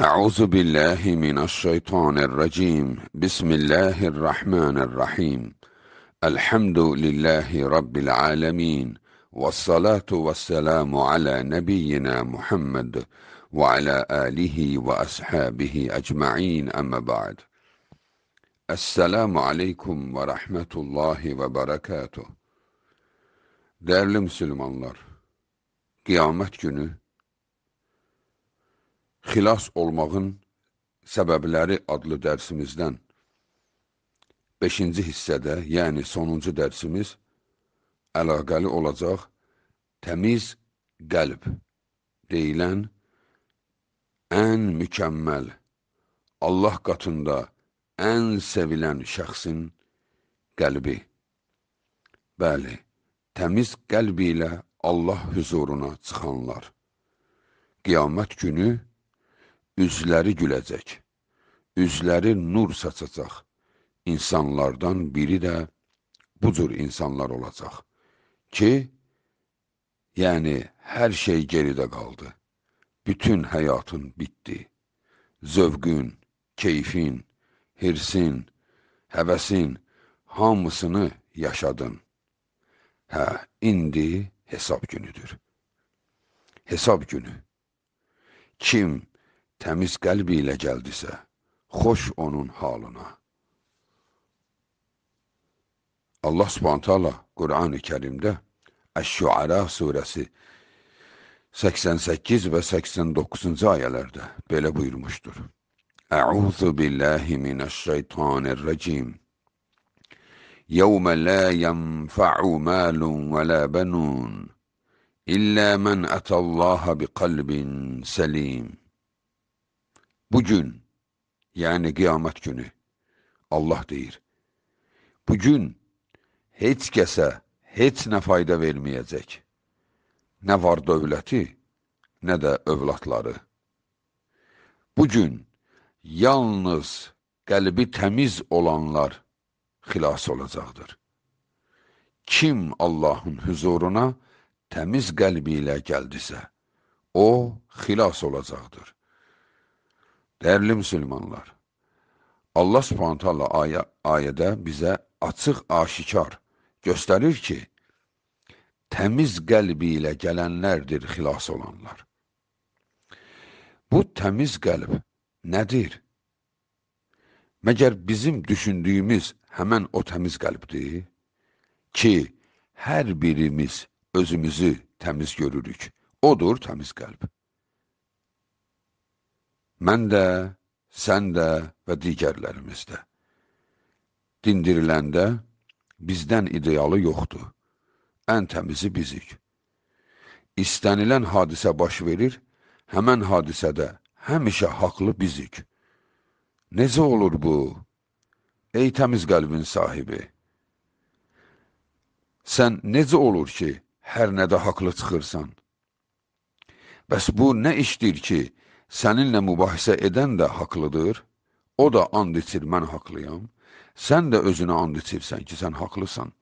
أعوذ بالله من الشيطان الرجيم بسم الله الرحمن الرحيم الحمد لله رب العالمين والصلاة والسلام على نبينا محمد وعلى آله وأصحابه أجمعين أما بعد السلام عليكم ورحمة الله وبركاته دارل مسلمان الله قيامت günü Xilas olmağın səbəbləri adlı dərsimizdən 5-ci hissədə, yəni sonuncu dərsimiz əlaqəli olacaq təmiz qəlb deyilən ən mükəmməl, Allah qatında ən sevilən şəxsin qəlbi. Bəli, təmiz qəlbi ilə Allah hüzuruna çıxanlar. Qiyamət günü Üzləri güləcək, üzləri nur saçacaq. İnsanlardan biri də bu cür insanlar olacaq ki, yəni hər şey geridə qaldı. Bütün həyatın bitdi. Zövqün, keyfin, hirsin, həvəsin hamısını yaşadın. Hə, indi hesab günüdür. Hesab günü. Kim təmiz qəlbi ilə gəldisə, xoş onun halına. Allah subhantala Qur'an-ı Kerimdə Əş-Şüara surəsi 88 və 89-cu ayələrdə belə buyurmuşdur. Əuzu billahi minəşşeytanirracim. Yəvmə la yənfa'u malun və la banun illə mən ətəllaha biqalbin səlim. Bugün, yəni qiyamət günü, Allah deyir, bugün heç kəsə heç nə fayda verməyəcək. Nə var dövləti, nə də övladları. Bugün yalnız qəlbi təmiz olanlar xilas olacaqdır. Kim Allahın hüzuruna təmiz qəlbi ilə gəldisə, o xilas olacaqdır. Dəyərli müsəlmanlar, Allah Subhanahu taala ayə, ayədə bizə açıq aşikar göstərir ki, təmiz qəlbi ilə gələnlərdir xilas olanlar. Bu təmiz qəlb nədir? Məgər bizim düşündüyümüz həmən o təmiz qəlbdir ki, hər birimiz özümüzü təmiz görürük. Odur təmiz qəlb mən də, sən də və digərlərimiz də. Dindiriləndə bizdən idealı yoxdur. Ən təmizi bizik. İstənilən hadisə baş verir, həmən hadisədə həmişə haqlı bizik. Necə olur bu? Ey təmiz qəlbin sahibi! Sən necə olur ki, hər nədə haqlı çıxırsan? Bəs bu nə işdir ki, səninlə mübahisə edən də haqlıdır, o da and içir, mən haqlıyam, sən də özünə and içirsən ki, sən haqlısan.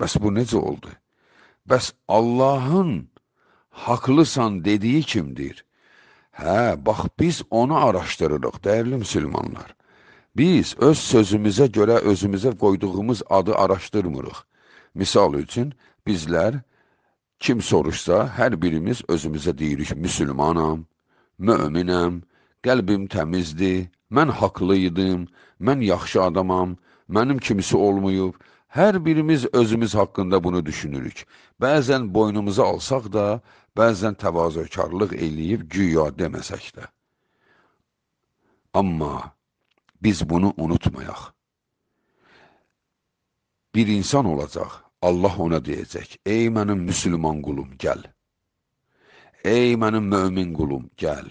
Bəs bu necə oldu? Bəs Allahın haqlısan dediyi kimdir? Hə, bax, biz onu araşdırırıq, dəyərli müsəlmanlar. Biz öz sözümüzə görə özümüzə qoyduğumuz adı araşdırmırıq. Misal üçün, bizlər, kim soruşsa, hər birimiz özümüzə deyirik, müsülmanam, möminəm, qəlbim təmizdir, mən haqlı idim, mən yaxşı adamam, mənim kimisi olmayıb. Hər birimiz özümüz haqqında bunu düşünürük. Bəzən boynumuza alsaq da, bəzən təvazökarlıq eləyib güya deməsək də. Amma biz bunu unutmayaq. Bir insan olacaq, Allah ona deyəcək, ey mənim müsülman qulum, gəl. Ey mənim mömin qulum, gəl.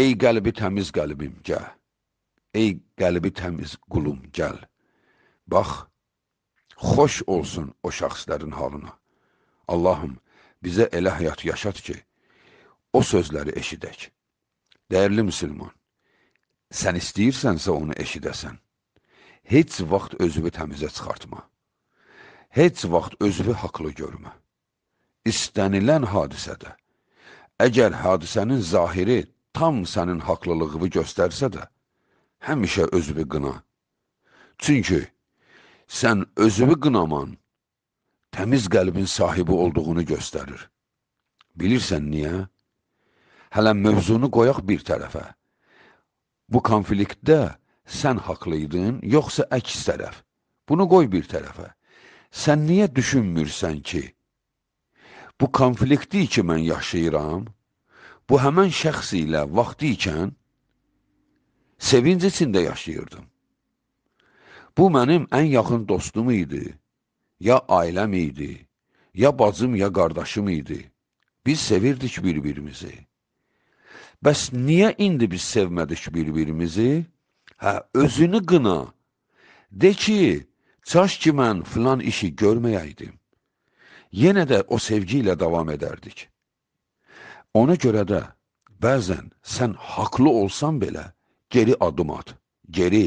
Ey qəlbi təmiz qəlbim, gəl. Ey qəlbi təmiz qulum, gəl. Bax, xoş olsun o şəxslərin halına. Allahım, bizə elə həyat yaşat ki, o sözləri eşidək. Dəyərli müsəlman, sən istəyirsənsə onu eşidəsən. Heç vaxt özünü təmizə çıxartma. Heç vaxt özünü haqlı görmə istənilən hadisədə, əgər hadisənin zahiri tam sənin haqlılığını göstərsə də, həmişə özünü qına. Çünki sən özünü qınaman təmiz qəlbin sahibi olduğunu göstərir. Bilirsən niyə? Hələ mövzunu qoyaq bir tərəfə. Bu konfliktdə sən haqlıydın, yoxsa əks tərəf. Bunu qoy bir tərəfə. Sən niyə düşünmürsən ki, bu konflikti ki, mən yaşayıram, bu həmən şəxs ilə vaxtı ikən sevinc içində yaşayırdım. Bu mənim ən yaxın dostum idi, ya ailəm idi, ya bacım, ya qardaşım idi. Biz sevirdik bir-birimizi. Bəs niyə indi biz sevmədik bir-birimizi? Hə, özünü qına. De ki, çaş ki mən filan işi görməyəydim yenə də o sevgi ilə davam edərdik. Ona görə də bəzən sən haqlı olsan belə geri adım at, geri,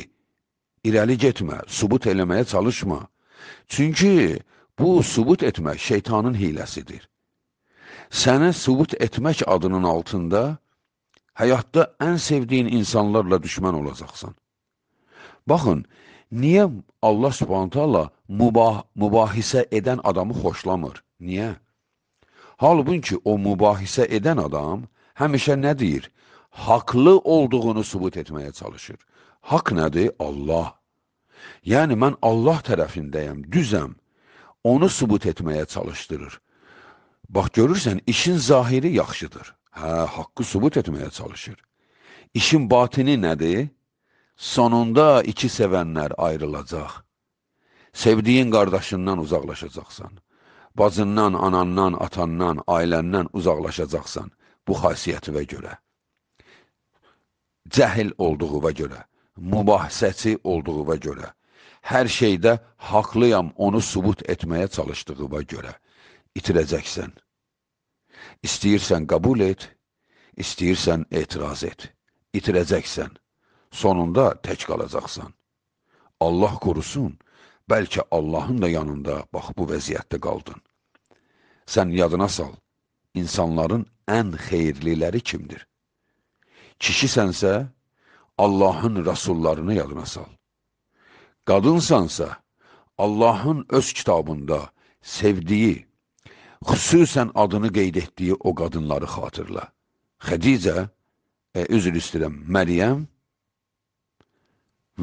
irəli getmə, subut eləməyə çalışma. Çünki bu subut etmək şeytanın hiləsidir. Sənə subut etmək adının altında həyatda ən sevdiyin insanlarla düşmən olacaqsan. Baxın, Niyə Allah Subhanahu taala mübah mübahisə edən adamı xoşlamır? Niyə? Halbuki o mübahisə edən adam həmişə nə deyir? Haqlı olduğunu sübut etməyə çalışır. Haq nədir? Allah. Yəni mən Allah tərəfindəyəm, düzəm. Onu sübut etməyə çalışdırır. Bax görürsən, işin zahiri yaxşıdır. Hə, haqqı sübut etməyə çalışır. İşin batini nədir? Sonunda iki sevənlər ayrılacaq. Sevdiyin qardaşından uzaqlaşacaqsan. Bacından, anandan, atandan, ailəndən uzaqlaşacaqsan bu xasiyyətivə görə. Cəhil olduğuva görə, mübahisəçi olduğuva görə, hər şeydə haqlıyam onu subut etməyə çalışdığıva görə itirəcəksən. İstəyirsən qəbul et, istəyirsən etiraz et, itirəcəksən. Sonunda tək qalacaqsan. Allah qorusun, bəlkə Allahın da yanında bax bu vəziyyətdə qaldın. Sən yadına sal, insanların ən xeyirliləri kimdir? Kişisənsə, Allahın rəsullarını yadına sal. Qadınsansa, Allahın öz kitabında sevdiyi, xüsusən adını qeyd etdiyi o qadınları xatırla. Xədicə, e, üzr istəyirəm, Məryəm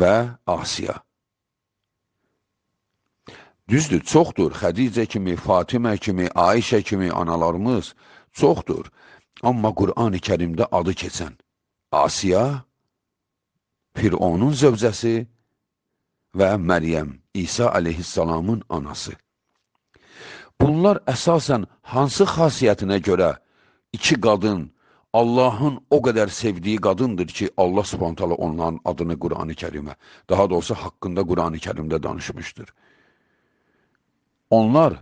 və Asiya. Düzdür, çoxdur, Xədicə kimi, Fatimə kimi, Ayşə kimi analarımız çoxdur. Amma Qur'an-ı Kərimdə adı keçən Asiya, Fironun zövcəsi və Məryəm, İsa əleyhissalamın anası. Bunlar əsasən hansı xasiyyətinə görə iki qadın Allahın o qədər sevdiyi qadındır ki, Allah spontala onların adını Qurani kərimə, daha doğrusu haqqında Qurani kərimdə danışmışdır. Onlar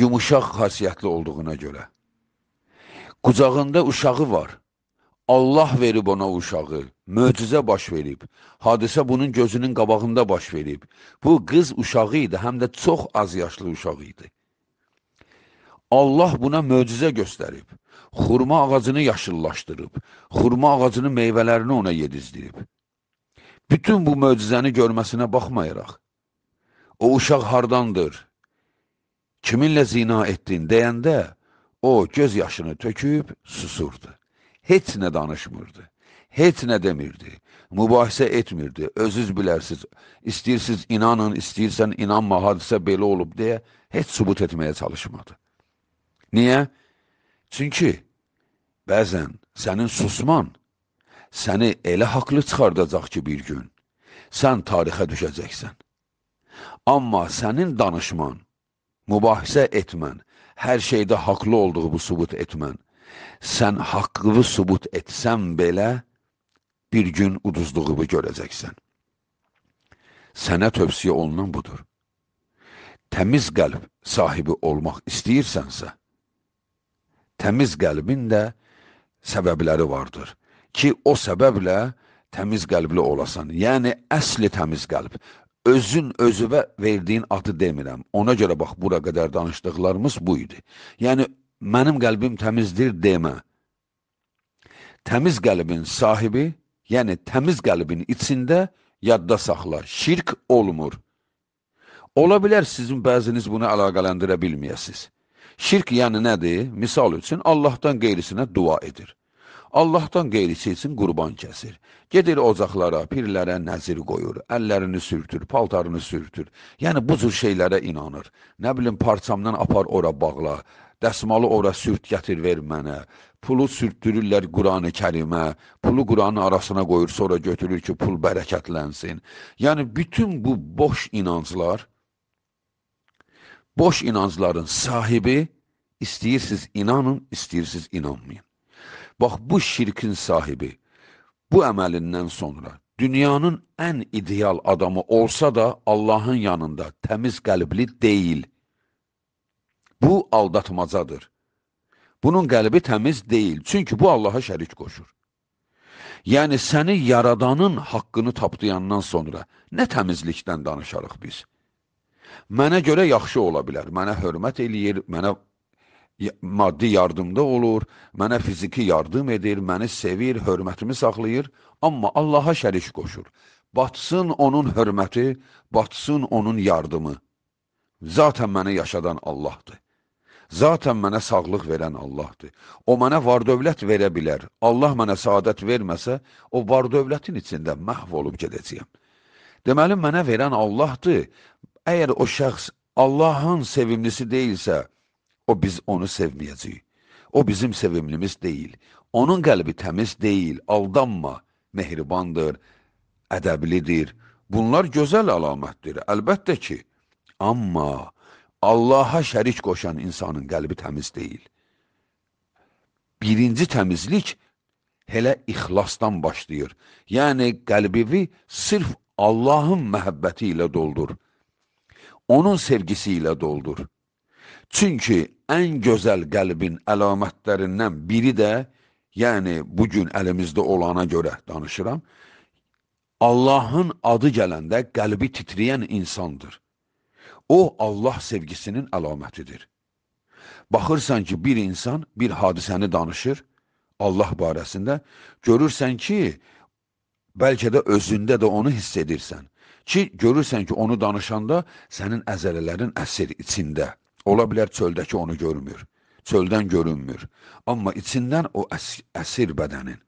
yumuşaq xasiyyətli olduğuna görə. Qucağında uşağı var. Allah verib ona uşağı, möcüzə baş verib. Hadisə bunun gözünün qabağında baş verib. Bu qız uşağı idi, həm də çox az yaşlı uşağı idi. Allah buna möcüzə göstərib. Xurma ağacını yaşıllaşdırıb, xurma ağacının meyvələrini ona yedizdirib. Bütün bu möcüzəni görməsinə baxmayaraq, o uşaq hardandır, kiminlə zina etdin deyəndə, o göz yaşını töküb susurdu. Heç nə danışmırdı, heç nə demirdi, mübahisə etmirdi, özüz bilərsiz, istəyirsiz inanın, istəyirsən inanma, hadisə belə olub deyə heç sübut etməyə çalışmadı. Niyə? Çünki bəzən sənin susman səni elə haqlı çıxardacaq ki, bir gün sən tarixə düşəcəksən. Amma sənin danışman, mübahisə etmən, hər şeydə haqlı olduğubu sübut etmən, sən haqqını sübut etsən belə, bir gün uduzduğubu görəcəksən. Sənə tövsiyə olunan budur. Təmiz qəlb sahibi olmaq istəyirsənsə, təmiz qəlbin də səbəbləri vardır ki, o səbəblə təmiz qəlbli olasan. Yəni, əsli təmiz qəlb. Özün özüvə verdiyin adı demirəm. Ona görə bax, bura qədər danışdıqlarımız bu idi. Yəni, mənim qəlbim təmizdir demə. Təmiz qəlbin sahibi, yəni təmiz qəlbin içində yadda saxla, şirk olmur. Ola bilər sizin bəziniz bunu əlaqələndirə bilməyəsiz. Şirk yəni nədir? Misal üçün, Allahdan qeyrisinə dua edir. Allahdan qeyrisi üçün qurban kəsir. Gedir ocaqlara, pirlərə nəzir qoyur, əllərini sürtür, paltarını sürtür. Yəni, bu cür şeylərə inanır. Nə bilim, parçamdan apar ora bağla, dəsmalı ora sürt gətir ver mənə. Pulu sürtdürürlər Quranı kərimə, pulu Quranın arasına qoyur, sonra götürür ki, pul bərəkətlənsin. Yəni, bütün bu boş inanclar boş inancların sahibi istəyirsiniz inanın, istəyirsiniz inanmayın. Bax, bu şirkin sahibi bu əməlindən sonra dünyanın ən ideal adamı olsa da Allahın yanında təmiz qəlbli deyil. Bu aldatmacadır. Bunun qəlbi təmiz deyil, çünki bu Allaha şərik qoşur. Yəni, səni yaradanın haqqını tapdayandan sonra nə təmizlikdən danışarıq biz? Mənə görə yaxşı ola bilər, mənə hörmət eləyir, mənə maddi yardımda olur, mənə fiziki yardım edir, məni sevir, hörmətimi saxlayır, amma Allaha şərik qoşur. Batsın onun hörməti, batsın onun yardımı. Zatən məni yaşadan Allahdır. Zatən mənə sağlıq verən Allahdır. O mənə var-dövlət verə bilər. Allah mənə saadət verməsə, o var-dövlətin içində məhv olub gedəcəyəm. Deməli, mənə verən Allahdır. Əgər o şəxs Allahın sevimlisi deyilsə, o biz onu sevməyəcəyik. O bizim sevimlimiz deyil. Onun qəlbi təmiz deyil, aldanma, mehribandır, ədəblidir. Bunlar gözəl əlamətdir, əlbəttə ki. Amma Allaha şərik qoşan insanın qəlbi təmiz deyil. Birinci təmizlik elə ixlasdan başlayır. Yəni, qəlbivi sırf Allahın məhəbbəti ilə doldur onun sevgisi ilə doldur. Çünki ən gözəl qəlbin əlamətlərindən biri də, yəni bugün əlimizdə olana görə danışıram, Allahın adı gələndə qəlbi titriyən insandır. O, Allah sevgisinin əlamətidir. Baxırsan ki, bir insan bir hadisəni danışır Allah barəsində, görürsən ki, bəlkə də özündə də onu hiss edirsən ki, görürsən ki, onu danışanda sənin əzələlərin əsir içində. Ola bilər çöldəki onu görmür, çöldən görünmür. Amma içindən o əs əsir bədənin,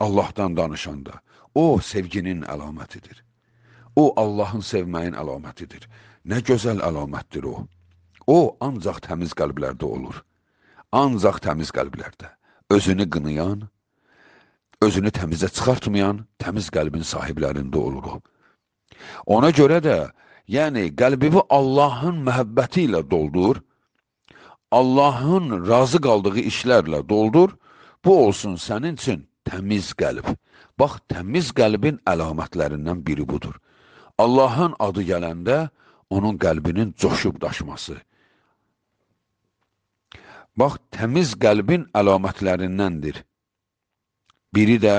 Allahdan danışanda, o sevginin əlamətidir. O, Allahın sevməyin əlamətidir. Nə gözəl əlamətdir o. O, ancaq təmiz qəlblərdə olur. Ancaq təmiz qəlblərdə. Özünü qınayan, özünü təmizə çıxartmayan təmiz qəlbin sahiblərində olur o. Ona görə də, yəni qəlbini Allahın məhəbbəti ilə doldur, Allahın razı qaldığı işlərlə doldur, bu olsun sənin üçün təmiz qəlb. Bax, təmiz qəlbin əlamətlərindən biri budur. Allahın adı gələndə onun qəlbinin coşub daşması. Bax, təmiz qəlbin əlamətlərindəndir. Biri də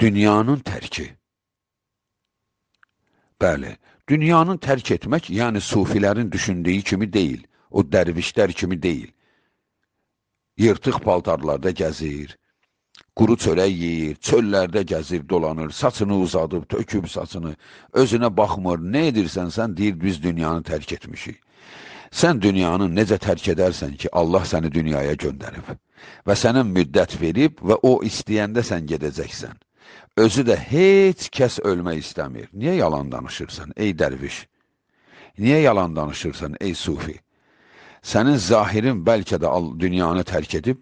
dünyanın tərki. Bəli, dünyanın tərk etmək, yəni sufilərin düşündüyü kimi deyil, o dərvişlər kimi deyil. Yırtıq paltarlarda gəzir, quru çörək yeyir, çöllərdə gəzir, dolanır, saçını uzadıb, töküb saçını, özünə baxmır, nə edirsən sən, deyir, biz dünyanı tərk etmişik. Sən dünyanı necə tərk edərsən ki, Allah səni dünyaya göndərib və sənə müddət verib və o istəyəndə sən gedəcəksən. Özü də heç kəs ölmək istəmir. Niyə yalan danışırsan, ey dərviş? Niyə yalan danışırsan, ey sufi? Sənin zahirin bəlkə də dünyanı tərk edib,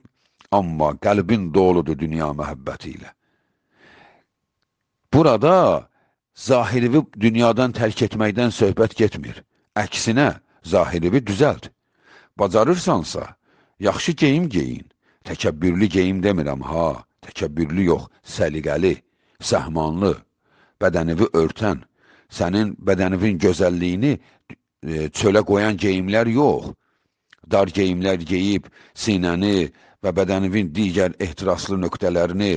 amma qəlbin doludur dünya məhəbbəti ilə. Burada zahirivi dünyadan tərk etməkdən söhbət getmir. Əksinə, zahirivi düzəlt. Bacarırsansa, yaxşı geyim geyin. Təkəbbürlü geyim demirəm ha, təkəbbürlü yox, səliqəli səhmanlı, bədənivi örtən, sənin bədənivin gözəlliyini e, çölə qoyan geyimlər yox, dar geyimlər geyib sinəni və bədənivin digər ehtiraslı nöqtələrini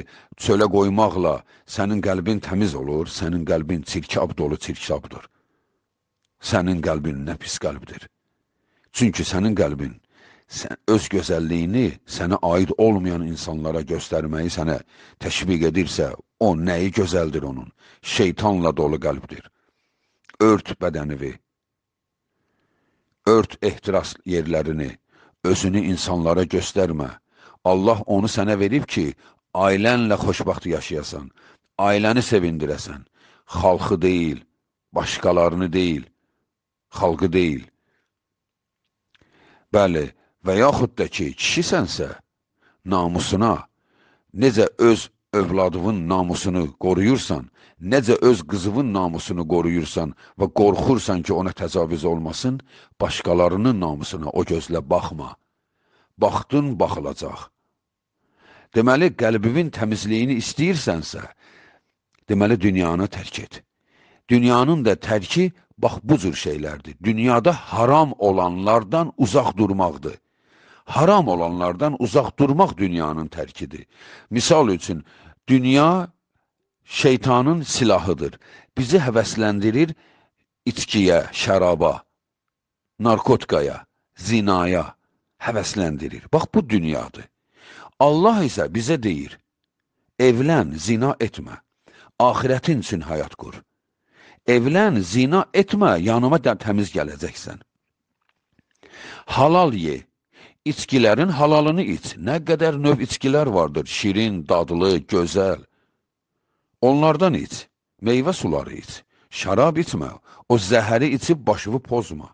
çölə qoymaqla sənin qəlbin təmiz olur, sənin qəlbin çirkab dolu çirkabdır. Sənin qəlbin nə pis qəlbdir. Çünki sənin qəlbin sən, öz gözəlliyini sənə aid olmayan insanlara göstərməyi sənə təşviq edirsə, o nəyi gözəldir onun? Şeytanla dolu qəlbdir. Ört bədənivi, ört ehtiras yerlərini, özünü insanlara göstərmə. Allah onu sənə verib ki, ailənlə xoşbaxt yaşayasan, ailəni sevindirəsən, xalqı deyil, başqalarını deyil, xalqı deyil. Bəli, və yaxud da ki, kişisənsə, namusuna, necə öz övladının namusunu qoruyursan, necə öz qızının namusunu qoruyursan və qorxursan ki, ona təcavüz olmasın, başqalarının namusuna o gözlə baxma. Baxdın, baxılacaq. Deməli, qəlbinin təmizliyini istəyirsənsə, deməli, dünyanı tərk et. Dünyanın da tərki, bax, bu cür şeylərdir. Dünyada haram olanlardan uzaq durmaqdır haram olanlardan uzaq durmaq dünyanın tərkidir. Misal üçün, dünya şeytanın silahıdır. Bizi həvəsləndirir içkiyə, şəraba, narkotkaya, zinaya həvəsləndirir. Bax, bu dünyadır. Allah isə bizə deyir, evlən, zina etmə, ahirətin üçün həyat qur. Evlən, zina etmə, yanıma təmiz gələcəksən. Halal ye, içkilərin halalını iç. Nə qədər növ içkilər vardır, şirin, dadlı, gözəl. Onlardan iç, meyvə suları iç, şərab içmə, o zəhəri içib başını pozma.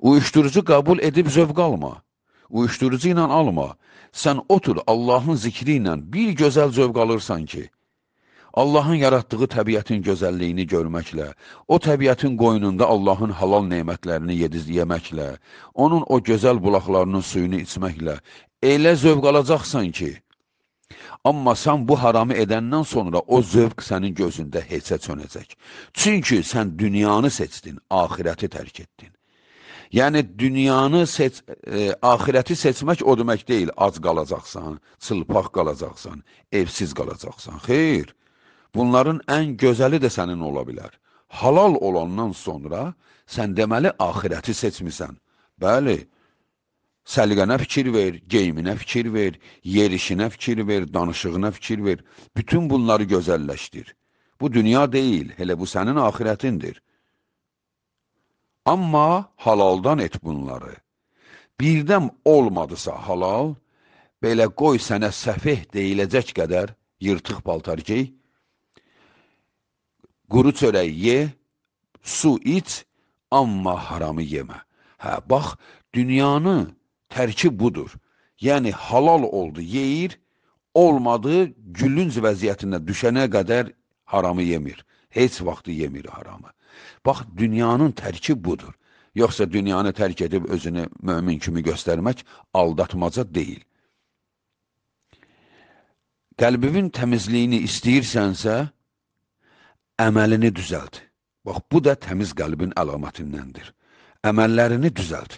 Uyuşturucu qəbul edib zövq alma, uyuşturucu ilə alma. Sən otur Allahın zikri ilə bir gözəl zövq alırsan ki, Allahın yaratdığı təbiətin gözəlliyini görməklə, o təbiətin qoynunda Allahın halal neymətlərini yediz yeməklə, onun o gözəl bulaqlarının suyunu içməklə elə zövq alacaqsan ki, amma sən bu haramı edəndən sonra o zövq sənin gözündə heçə çönəcək. Çünki sən dünyanı seçdin, axirəti tərk etdin. Yəni dünyanı seç, e, axirəti seçmək o demək deyil, ac qalacaqsan, çılpaq qalacaqsan, evsiz qalacaqsan. Xeyr. Bunların ən gözəli də sənin ola bilər. Halal olandan sonra sən deməli axirəti seçmisən. Bəli, səliqənə fikir ver, geyiminə fikir ver, yerişinə fikir ver, danışığına fikir ver. Bütün bunları gözəlləşdir. Bu dünya deyil, elə bu sənin axirətindir. Amma halaldan et bunları. Birdəm olmadısa halal, belə qoy sənə səfih deyiləcək qədər yırtıq paltar gey, Quru çörək ye, su iç, amma haramı yemə. Hə, bax, dünyanı tərki budur. Yəni, halal oldu, yeyir, olmadı, gülünc vəziyyətində düşənə qədər haramı yemir. Heç vaxtı yemir haramı. Bax, dünyanın tərki budur. Yoxsa dünyanı tərk edib özünü mömin kimi göstərmək aldatmaca deyil. Qəlbinin təmizliyini istəyirsənsə, əməlini düzəlt. Bax, bu da təmiz qəlbin əlamətindəndir. Əməllərini düzəlt.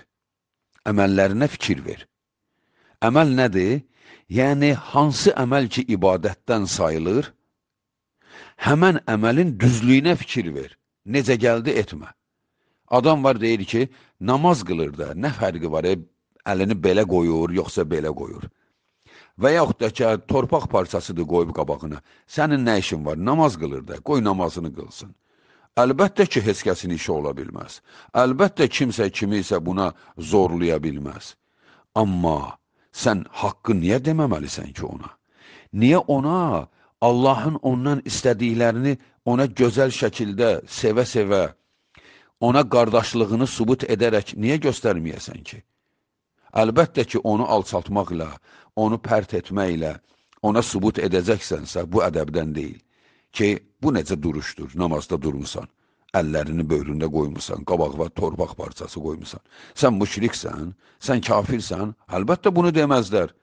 Əməllərinə fikir ver. Əməl nədir? Yəni, hansı əməl ki, ibadətdən sayılır, həmən əməlin düzlüyünə fikir ver. Necə gəldi etmə. Adam var, deyir ki, namaz qılır da, nə fərqi var, e, əlini belə qoyur, yoxsa belə qoyur və yaxud da ki, torpaq parçasıdır qoyub qabağına. Sənin nə işin var? Namaz qılır da, qoy namazını qılsın. Əlbəttə ki, heç kəsin işi ola bilməz. Əlbəttə kimsə kimi isə buna zorlaya bilməz. Amma sən haqqı niyə deməməlisən ki ona? Niyə ona Allahın ondan istədiklərini ona gözəl şəkildə, sevə-sevə, ona qardaşlığını subut edərək niyə göstərməyəsən ki? Əlbəttə ki, onu alçaltmaqla, onu pərt etməklə ona sübut edəcəksənsə, bu ədəbdən deyil ki, bu necə duruşdur, namazda durmusan, əllərini böyründə qoymusan, qabaqva torpaq parçası qoymusan, sən müşriksən, sən kafirsən, əlbəttə bunu deməzlər.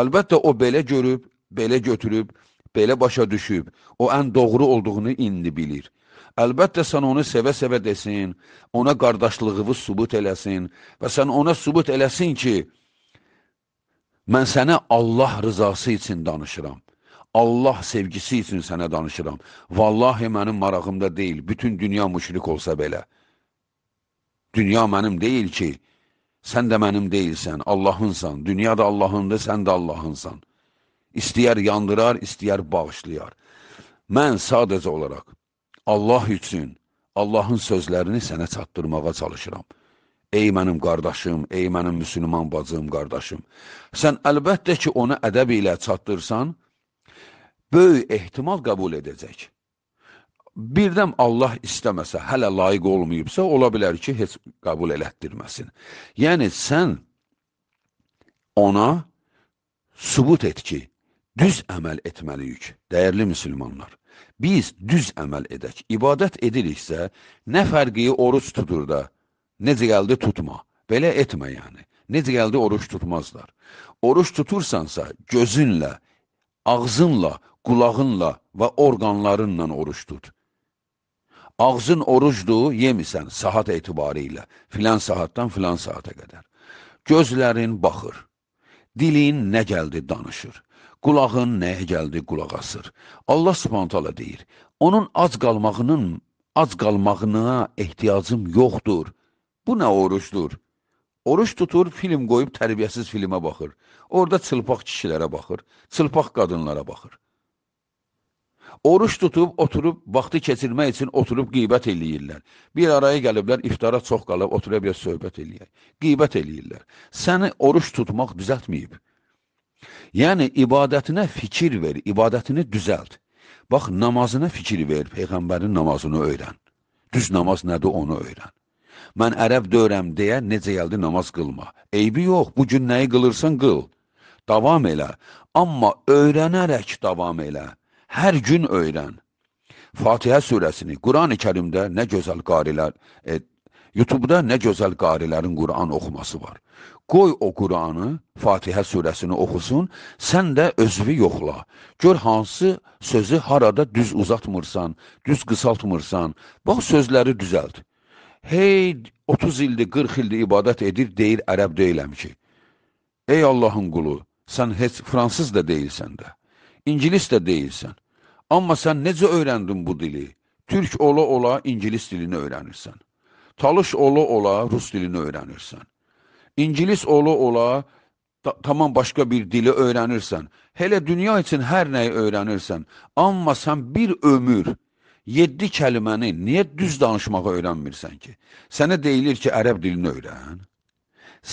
Əlbəttə o belə görüb, belə götürüb, belə başa düşüb, o ən doğru olduğunu indi bilir. Əlbəttə sən onu sevə-sevə desin, ona qardaşlığını sübut eləsin və sən ona sübut eləsin ki, Mən sənə Allah rızası üçün danışıram. Allah sevgisi üçün sənə danışıram. Vallahi mənim marağımda deyil, bütün dünya müşrik olsa belə. Dünya mənim deyil ki, sən də mənim deyilsən, Allahınsan, dünya da Allahındır, sən də Allahınsan. İstəyər yandırar, istəyər bağışlayar. Mən sadəcə olaraq Allah üçün Allahın sözlərini sənə çatdırmağa çalışıram. Ey mənim qardaşım, ey mənim müsəlman bacım, qardaşım, sən əlbəttə ki, ona ədəb ilə çatdırsan, böyük ehtimal qəbul edəcək. Birdən Allah istəməsə, hələ layiq olmayıbsa, ola bilər ki, heç qəbul elətdirməsin. Yəni, sən ona sübut et ki, düz əməl etməliyik, dəyərli müsəlmanlar biz düz əməl edək. İbadət edilirsə, nə fərqi oruç tutur da, Necə gəldi tutma. Belə etmə yəni. Necə gəldi oruç tutmazlar. Oruç tutursansa gözünlə, ağzınla, qulağınla və orqanlarınla oruç tut. Ağzın orucdur, yemisən saat etibarı ilə, filan saatdan filan saata qədər. Gözlərin baxır, dilin nə gəldi danışır, qulağın nəyə gəldi qulaq asır. Allah subhantala deyir, onun ac qalmağının, ac qalmağına ehtiyacım yoxdur. Buna orucdur. Oruç tutur, film qoyub tərbiyəsiz filmə baxır. Orada çılpaq kişilərə baxır, çılpaq qadınlara baxır. Oruç tutub, oturub, vaxtı keçirmək üçün oturub qeybət eləyirlər. Bir araya gəliblər, iftara çox qalıb, oturub ya söhbət eləyək. Qeybət eləyirlər. Səni oruç tutmaq düzəltməyib. Yəni, ibadətinə fikir ver, ibadətini düzəlt. Bax, namazına fikir ver, Peyğəmbərin namazını öyrən. Düz namaz nədir, onu öyrən. Mən ərəb döyrəm deyə necə gəldi namaz qılma. Eybi yox, bu gün nəyi qılırsan qıl. Davam elə, amma öyrənərək davam elə. Hər gün öyrən. Fatihə surəsini Qurani Kərimdə nə gözəl qarilər, e, YouTube-da nə gözəl qarilərin Quran oxuması var. Qoy o Quranı, Fatihə surəsini oxusun, sən də özvi yoxla. Gör hansı sözü harada düz uzatmırsan, düz qısaltmırsan, bax sözləri düzəlt hey 30 ildir, 40 ildir ibadət edir, deyir ərəb deyiləm ki. Ey Allahın qulu, sən heç fransız da deyilsən də, ingilis də deyilsən. Amma sən necə öyrəndin bu dili? Türk ola ola ingilis dilini öyrənirsən. Talış ola ola rus dilini öyrənirsən. İngilis ola ola ta tamam başqa bir dili öyrənirsən. Elə dünya üçün hər nəyi öyrənirsən. Amma sən bir ömür 7 kəliməni niyə düz danışmağı öyrənmirsən ki? Sənə deyilir ki, ərəb dilini öyrən.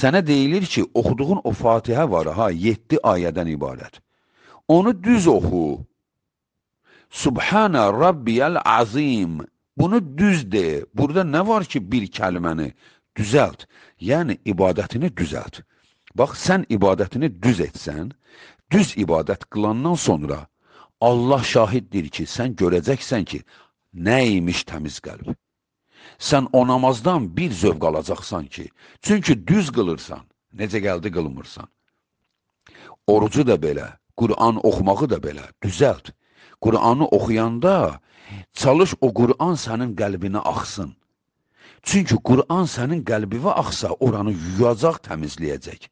Sənə deyilir ki, oxuduğun o Fatihə var, ha, 7 ayədən ibarət. Onu düz oxu. Subhana Rabbiyal Azim. Bunu düz de. Burada nə var ki, bir kəliməni düzəlt. Yəni, ibadətini düzəlt. Bax, sən ibadətini düz etsən, düz ibadət qılandan sonra Allah şahiddir ki, sən görəcəksən ki, nəymiş təmiz qəlb? Sən o namazdan bir zövq alacaqsan ki, çünki düz qılırsan, necə gəldi qılmırsan. Orucu da belə, Qur'an oxumağı da belə, düzəlt. Qur'anı oxuyanda çalış o Qur'an sənin qəlbinə axsın. Çünki Qur'an sənin qəlbivə axsa, oranı yuyacaq, təmizləyəcək.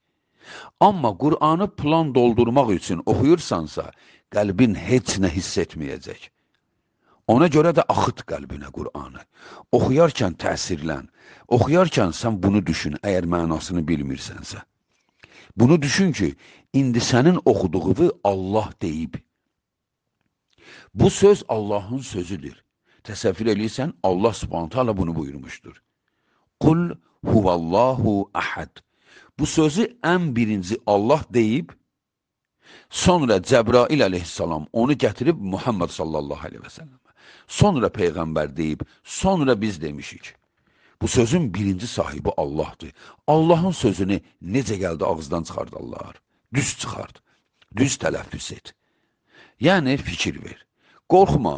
Amma Qur'anı plan doldurmaq üçün oxuyursansa, qəlbin heç nə hiss etməyəcək. Ona görə də axıt qəlbinə Qur'anı. Oxuyarkən təsirlən. Oxuyarkən sən bunu düşün, əgər mənasını bilmirsənsə. Bunu düşün ki, indi sənin oxuduğunu Allah deyib. Bu söz Allahın sözüdür. Təsəvvür eləyirsən, Allah subhanətə ala bunu buyurmuşdur. Qul huvallahu əhəd. Bu sözü ən birinci Allah deyib, sonra Cəbrail əleyhissalam onu gətirib Muhammed sallallahu aleyhi və səlləm. Sonra Peyğəmbər deyib, sonra biz demişik. Bu sözün birinci sahibi Allahdır. Allahın sözünü necə gəldi ağızdan çıxardarlar? Düz çıxard, düz tələffüs et. Yəni, fikir ver. Qorxma,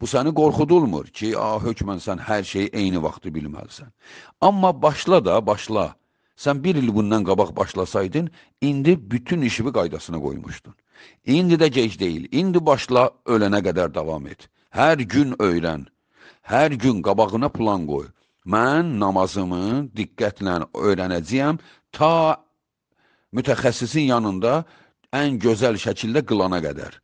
bu səni qorxudulmur ki, a, ah, hökmən sən hər şeyi eyni vaxtı bilməlisən. Amma başla da, başla. Sən bir il bundan qabaq başlasaydın, indi bütün işimi qaydasına qoymuşdun. İndi də gec deyil, indi başla, ölənə qədər davam et. Hər gün öyrən. Hər gün qabağına plan qoy. Mən namazımı diqqətlə öyrənəcəyəm ta mütəxəssisin yanında ən gözəl şəkildə qılana qədər.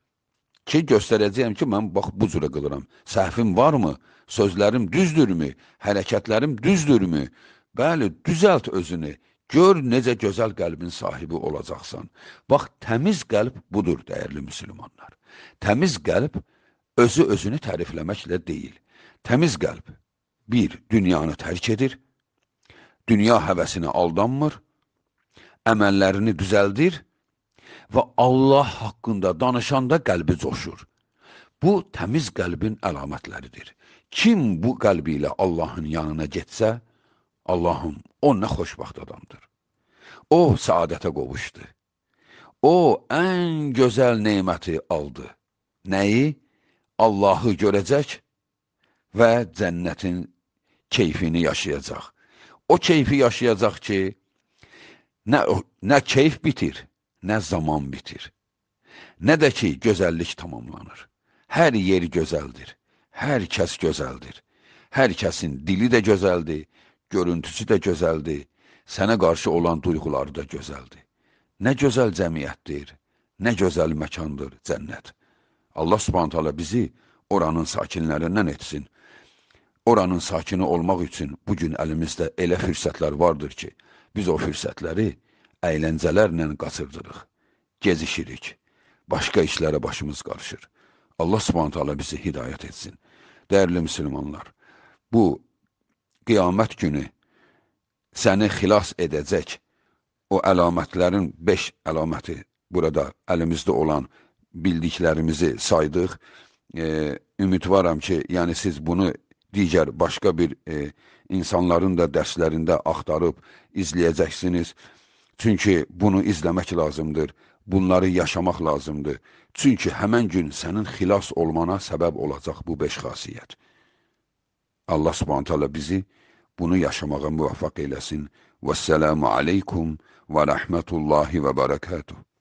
Ki, göstərəcəyəm ki, mən bax bu cürə qılıram. Səhvim varmı? Sözlərim düzdürmü? Hərəkətlərim düzdürmü? Bəli, düzəlt özünü. Gör necə gözəl qəlbin sahibi olacaqsan. Bax, təmiz qəlb budur, dəyərli müsəlmanlar. Təmiz qəlb özü özünü tərifləməklə deyil. Təmiz qəlb, bir, dünyanı tərk edir, dünya həvəsinə aldanmır, əməllərini düzəldir və Allah haqqında danışanda qəlbi coşur. Bu, təmiz qəlbin əlamətləridir. Kim bu qəlbi ilə Allahın yanına getsə, Allahım, o nə xoşbaxt adamdır. O, saadətə qovuşdu. O, ən gözəl neyməti aldı. Nəyi? Allahı görəcək və cənnətin keyfini yaşayacaq. O keyfi yaşayacaq ki, nə, nə keyf bitir, nə zaman bitir. Nə də ki, gözəllik tamamlanır. Hər yer gözəldir, hər kəs gözəldir. Hər kəsin dili də gözəldir, görüntüsü də gözəldir, sənə qarşı olan duyğuları da gözəldir. Nə gözəl cəmiyyətdir, nə gözəl məkandır cənnət. Allah subhanət hələ bizi oranın sakinlərindən etsin. Oranın sakini olmaq üçün bugün əlimizdə elə fürsətlər vardır ki, biz o fürsətləri əyləncələrlə qaçırdırıq, gezişirik, başqa işlərə başımız qarışır. Allah subhanət hələ bizi hidayət etsin. Dəyərli müsəlmanlar, bu qiyamət günü səni xilas edəcək o əlamətlərin 5 əlaməti burada əlimizdə olan bildiklərimizi saydıq. E, ümidvaram ki, yəni siz bunu digər başqa bir e, insanların da dərslərində axtarıb izləyəcəksiniz. Çünki bunu izləmək lazımdır. Bunları yaşamaq lazımdır. Çünki həmən gün sənin xilas olmana səbəb olacaq bu beş xasiyyət. Allah subhanətələ bizi bunu yaşamağa müvəffəq eləsin. Vəssəlamu aleykum və rəhmətullahi və bərəkətuhu.